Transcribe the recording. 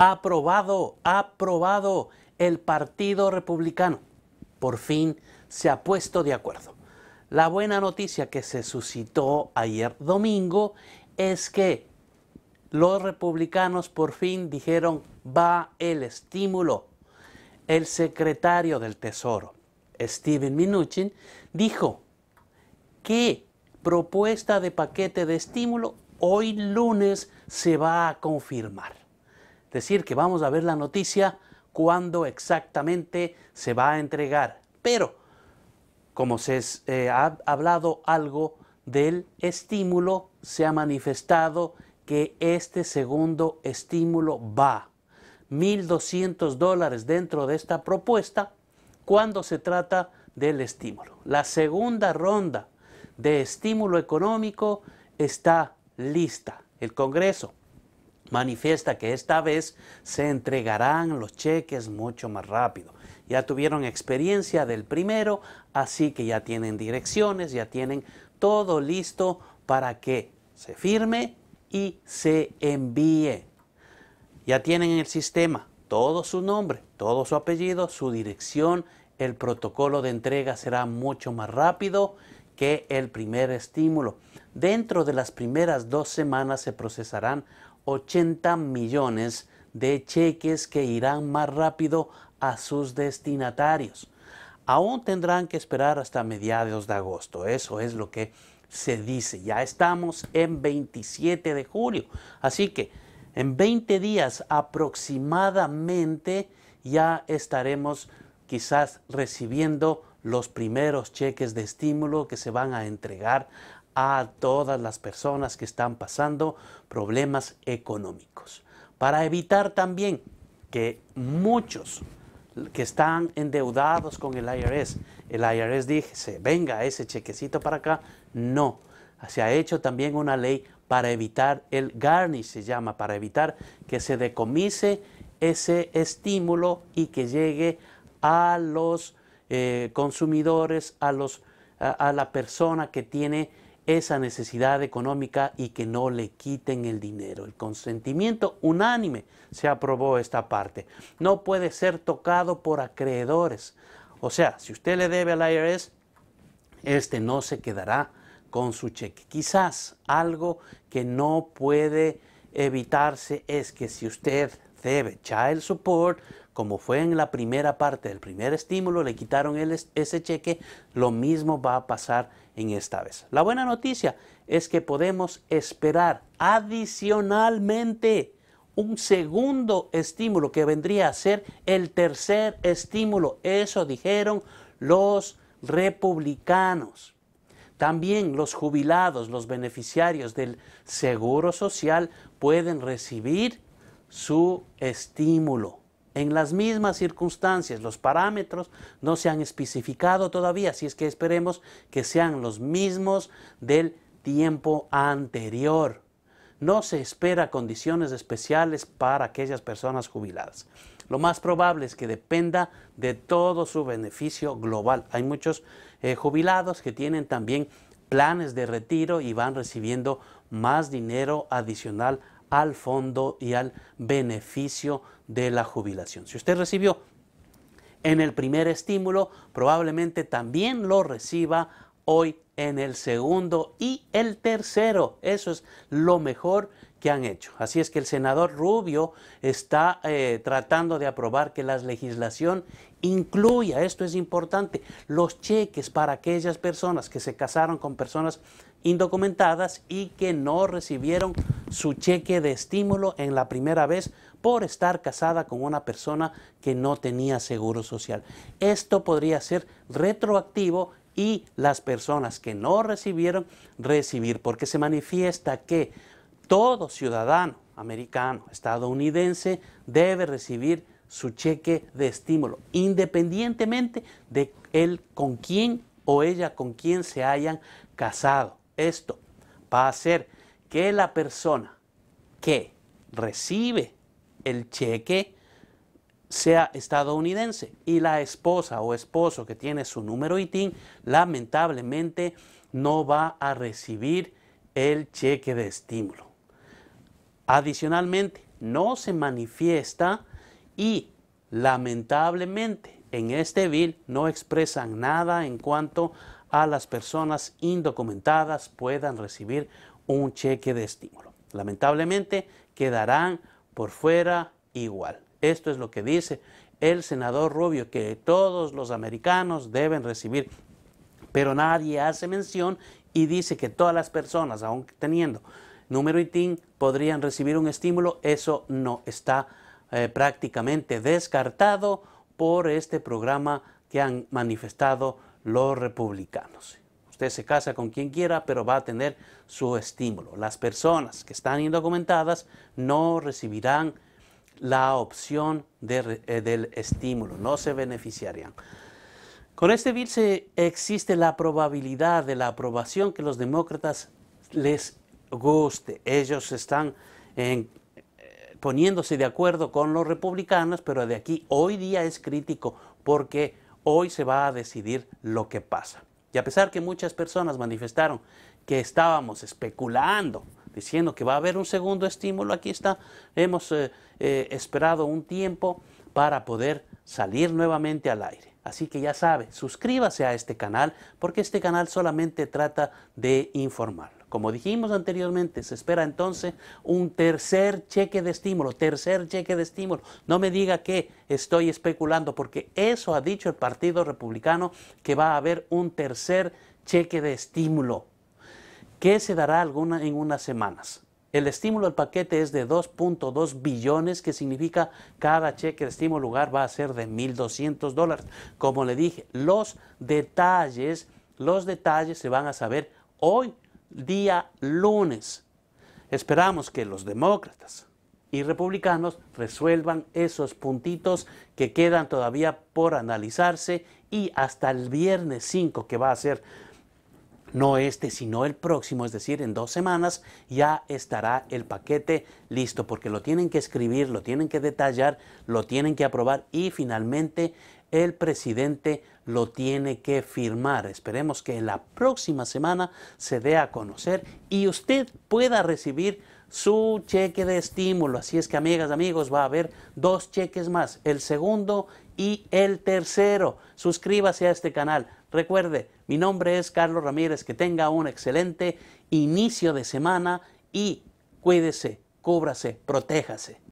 aprobado, aprobado el Partido Republicano. Por fin se ha puesto de acuerdo. La buena noticia que se suscitó ayer domingo es que los republicanos por fin dijeron va el estímulo. El secretario del Tesoro, Steven Mnuchin, dijo que propuesta de paquete de estímulo hoy lunes se va a confirmar decir que vamos a ver la noticia cuándo exactamente se va a entregar. Pero, como se eh, ha hablado algo del estímulo, se ha manifestado que este segundo estímulo va 1.200 dólares dentro de esta propuesta cuando se trata del estímulo. La segunda ronda de estímulo económico está lista. El Congreso manifiesta que esta vez se entregarán los cheques mucho más rápido. Ya tuvieron experiencia del primero, así que ya tienen direcciones, ya tienen todo listo para que se firme y se envíe. Ya tienen en el sistema todo su nombre, todo su apellido, su dirección. El protocolo de entrega será mucho más rápido que el primer estímulo. Dentro de las primeras dos semanas se procesarán 80 millones de cheques que irán más rápido a sus destinatarios. Aún tendrán que esperar hasta mediados de agosto. Eso es lo que se dice. Ya estamos en 27 de julio. Así que en 20 días aproximadamente ya estaremos quizás recibiendo los primeros cheques de estímulo que se van a entregar a todas las personas que están pasando problemas económicos, para evitar también que muchos que están endeudados con el IRS, el IRS dice, venga ese chequecito para acá, no, se ha hecho también una ley para evitar el garnish, se llama, para evitar que se decomise ese estímulo y que llegue a los eh, consumidores, a, los, a la persona que tiene esa necesidad económica y que no le quiten el dinero. El consentimiento unánime se aprobó esta parte. No puede ser tocado por acreedores. O sea, si usted le debe al IRS, este no se quedará con su cheque. Quizás algo que no puede evitarse es que si usted debe child support, como fue en la primera parte del primer estímulo, le quitaron ese cheque, lo mismo va a pasar en esta vez. La buena noticia es que podemos esperar adicionalmente un segundo estímulo que vendría a ser el tercer estímulo. Eso dijeron los republicanos. También los jubilados, los beneficiarios del Seguro Social pueden recibir su estímulo en las mismas circunstancias. Los parámetros no se han especificado todavía, así es que esperemos que sean los mismos del tiempo anterior. No se espera condiciones especiales para aquellas personas jubiladas. Lo más probable es que dependa de todo su beneficio global. Hay muchos eh, jubilados que tienen también planes de retiro y van recibiendo más dinero adicional al fondo y al beneficio de la jubilación. Si usted recibió en el primer estímulo, probablemente también lo reciba hoy en el segundo y el tercero. Eso es lo mejor que han hecho. Así es que el senador Rubio está eh, tratando de aprobar que la legislación incluya, esto es importante, los cheques para aquellas personas que se casaron con personas indocumentadas y que no recibieron su cheque de estímulo en la primera vez por estar casada con una persona que no tenía seguro social. Esto podría ser retroactivo y las personas que no recibieron recibir, porque se manifiesta que todo ciudadano americano, estadounidense, debe recibir su cheque de estímulo, independientemente de él con quién o ella con quién se hayan casado. Esto va a ser que la persona que recibe el cheque sea estadounidense y la esposa o esposo que tiene su número ITIN lamentablemente no va a recibir el cheque de estímulo. Adicionalmente, no se manifiesta y lamentablemente en este bill no expresan nada en cuanto a las personas indocumentadas puedan recibir un cheque de estímulo. Lamentablemente quedarán por fuera igual. Esto es lo que dice el senador Rubio, que todos los americanos deben recibir. Pero nadie hace mención y dice que todas las personas, aun teniendo número ITIN, podrían recibir un estímulo. Eso no está eh, prácticamente descartado por este programa que han manifestado los republicanos. Usted se casa con quien quiera, pero va a tener su estímulo. Las personas que están indocumentadas no recibirán la opción eh, del estímulo, no se beneficiarían. Con este bill existe la probabilidad de la aprobación que los demócratas les guste. Ellos están eh, poniéndose de acuerdo con los republicanos, pero de aquí hoy día es crítico porque hoy se va a decidir lo que pasa. Y a pesar que muchas personas manifestaron que estábamos especulando, diciendo que va a haber un segundo estímulo, aquí está, hemos eh, eh, esperado un tiempo para poder salir nuevamente al aire. Así que ya sabe, suscríbase a este canal porque este canal solamente trata de informar. Como dijimos anteriormente, se espera entonces un tercer cheque de estímulo, tercer cheque de estímulo. No me diga que estoy especulando, porque eso ha dicho el Partido Republicano que va a haber un tercer cheque de estímulo, que se dará alguna en unas semanas. El estímulo del paquete es de 2.2 billones, que significa cada cheque de estímulo lugar va a ser de 1.200 dólares. Como le dije, los detalles, los detalles se van a saber hoy día lunes. Esperamos que los demócratas y republicanos resuelvan esos puntitos que quedan todavía por analizarse y hasta el viernes 5 que va a ser no este, sino el próximo, es decir, en dos semanas ya estará el paquete listo, porque lo tienen que escribir, lo tienen que detallar, lo tienen que aprobar y finalmente el presidente lo tiene que firmar. Esperemos que en la próxima semana se dé a conocer y usted pueda recibir su cheque de estímulo. Así es que, amigas, amigos, va a haber dos cheques más, el segundo y el tercero. Suscríbase a este canal. Recuerde, mi nombre es Carlos Ramírez. Que tenga un excelente inicio de semana y cuídese, cúbrase, protéjase.